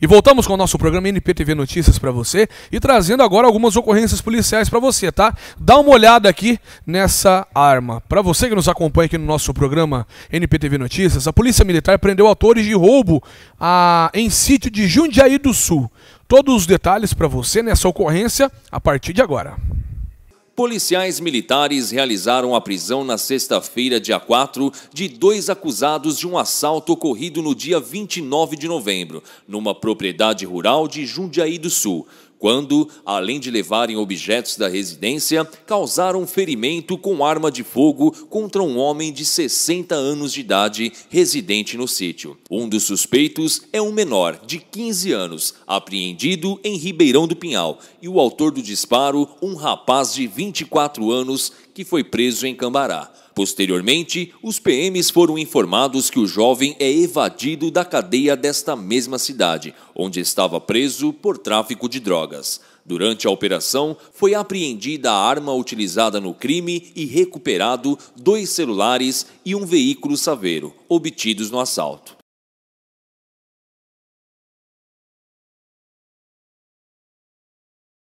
E voltamos com o nosso programa NPTV Notícias para você e trazendo agora algumas ocorrências policiais para você, tá? Dá uma olhada aqui nessa arma. Para você que nos acompanha aqui no nosso programa NPTV Notícias, a Polícia Militar prendeu autores de roubo a... Ah, em sítio de Jundiaí do Sul. Todos os detalhes para você nessa ocorrência a partir de agora. Policiais militares realizaram a prisão na sexta-feira, dia 4, de dois acusados de um assalto ocorrido no dia 29 de novembro, numa propriedade rural de Jundiaí do Sul quando, além de levarem objetos da residência, causaram ferimento com arma de fogo contra um homem de 60 anos de idade residente no sítio. Um dos suspeitos é um menor de 15 anos, apreendido em Ribeirão do Pinhal, e o autor do disparo, um rapaz de 24 anos, que foi preso em Cambará. Posteriormente, os PMs foram informados que o jovem é evadido da cadeia desta mesma cidade, onde estava preso por tráfico de drogas. Durante a operação, foi apreendida a arma utilizada no crime e recuperado dois celulares e um veículo saveiro, obtidos no assalto.